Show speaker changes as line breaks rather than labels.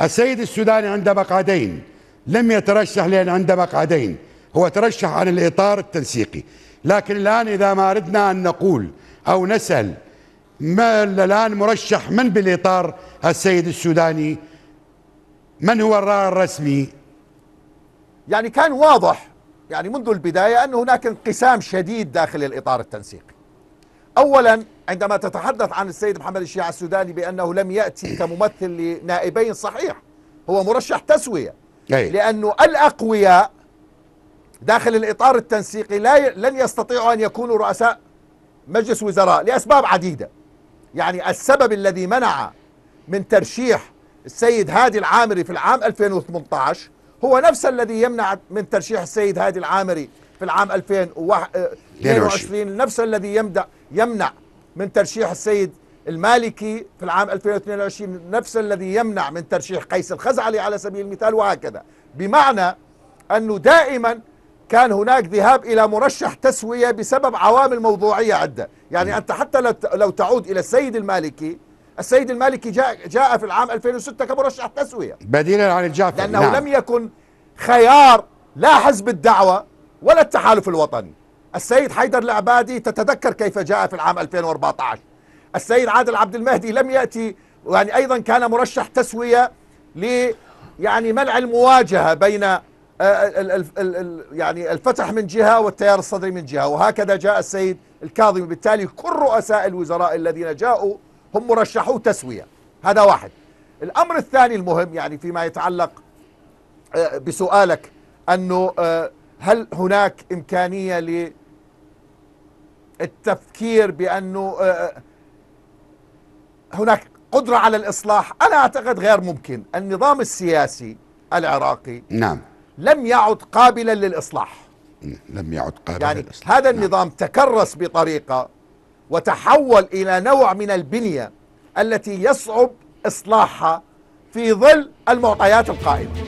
السيد السوداني عنده مقعدين لم يترشح لأن عنده مقعدين هو ترشح عن الإطار التنسيقي لكن الآن إذا ما أردنا أن نقول أو نسأل ما الآن مرشح من بالإطار السيد السوداني من هو الرأي الرسمي يعني كان واضح يعني منذ البداية أن هناك انقسام شديد داخل الإطار التنسيقي أولا عندما تتحدث عن السيد محمد الشيعة السوداني بأنه لم يأتي كممثل لنائبين صحيح هو مرشح تسوية لأنه الأقوياء داخل الإطار التنسيقي لا ي... لن يستطيعوا أن يكونوا رؤساء مجلس وزراء لأسباب عديدة يعني السبب الذي منع من ترشيح السيد هادي العامري في العام 2018 هو نفس الذي يمنع من ترشيح السيد هادي العامري في العام 2000 22 نفسه الذي يمدع يمنع من ترشيح السيد المالكي في العام 2022 نفس الذي يمنع من ترشيح قيس الخزعلي على سبيل المثال وهكذا بمعنى أنه دائما كان هناك ذهاب إلى مرشح تسوية بسبب عوامل موضوعية عدة يعني أنت حتى لو تعود إلى السيد المالكي السيد المالكي جاء, جاء في العام 2006 كمرشح تسوية بديلا عن الجعفري لأنه نعم. لم يكن خيار لا حزب الدعوة ولا التحالف الوطني السيد حيدر العبادي تتذكر كيف جاء في العام 2014 السيد عادل عبد المهدي لم يأتي يعني أيضا كان مرشح تسوية ل يعني منع المواجهة بين آه، يعني الفتح من جهة والتيار الصدري من جهة وهكذا جاء السيد الكاظمي بالتالي كل رؤساء الوزراء الذين جاءوا هم مرشحو تسوية هذا واحد الأمر الثاني المهم يعني فيما يتعلق آه، بسؤالك أنه آه، هل هناك إمكانية ل التفكير بأنه آه، آه، هناك قدرة على الإصلاح أنا أعتقد غير ممكن النظام السياسي العراقي نعم لم يعد قابلا للإصلاح لم يعد قابلا يعني للإصلاح هذا نعم. النظام نعم. تكرس بطريقة وتحول إلى نوع من البنية التي يصعب إصلاحها في ظل المعطيات القائمة